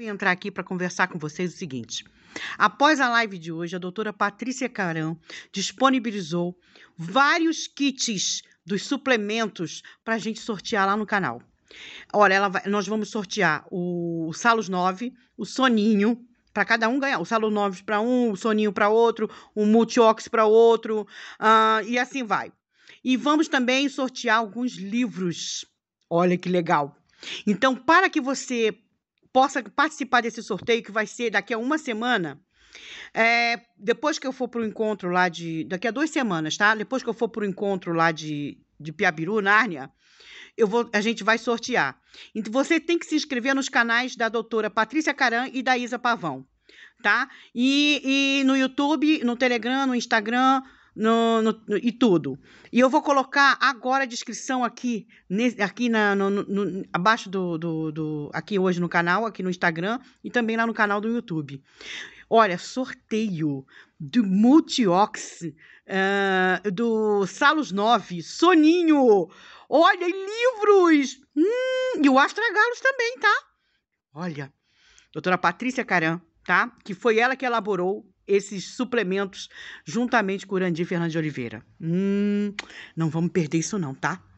Vim entrar aqui para conversar com vocês o seguinte. Após a live de hoje, a doutora Patrícia Carão disponibilizou vários kits dos suplementos para a gente sortear lá no canal. Olha, vai, nós vamos sortear o Salos 9, o Soninho, para cada um ganhar. O Salos 9 para um, o Soninho para outro, o Multiox para outro, uh, e assim vai. E vamos também sortear alguns livros. Olha que legal. Então, para que você possa participar desse sorteio que vai ser daqui a uma semana. É, depois que eu for para o encontro lá de. Daqui a duas semanas, tá? Depois que eu for para o encontro lá de, de Piabiru, Nárnia, eu vou, a gente vai sortear. Então, você tem que se inscrever nos canais da doutora Patrícia Caran e da Isa Pavão, tá? E, e no YouTube, no Telegram, no Instagram, no, no, no, e tudo. E eu vou colocar agora a descrição aqui, aqui na, no, no, abaixo do, do, do. Aqui hoje no canal, aqui no Instagram e também lá no canal do YouTube. Olha, sorteio do Multiox, uh, do Salos 9, Soninho. Olha, e livros! Hum, e o Astragalos também, tá? Olha, doutora Patrícia Caram, tá? Que foi ela que elaborou esses suplementos juntamente com o e Fernandes de Oliveira. Hum, não vamos perder isso não, tá?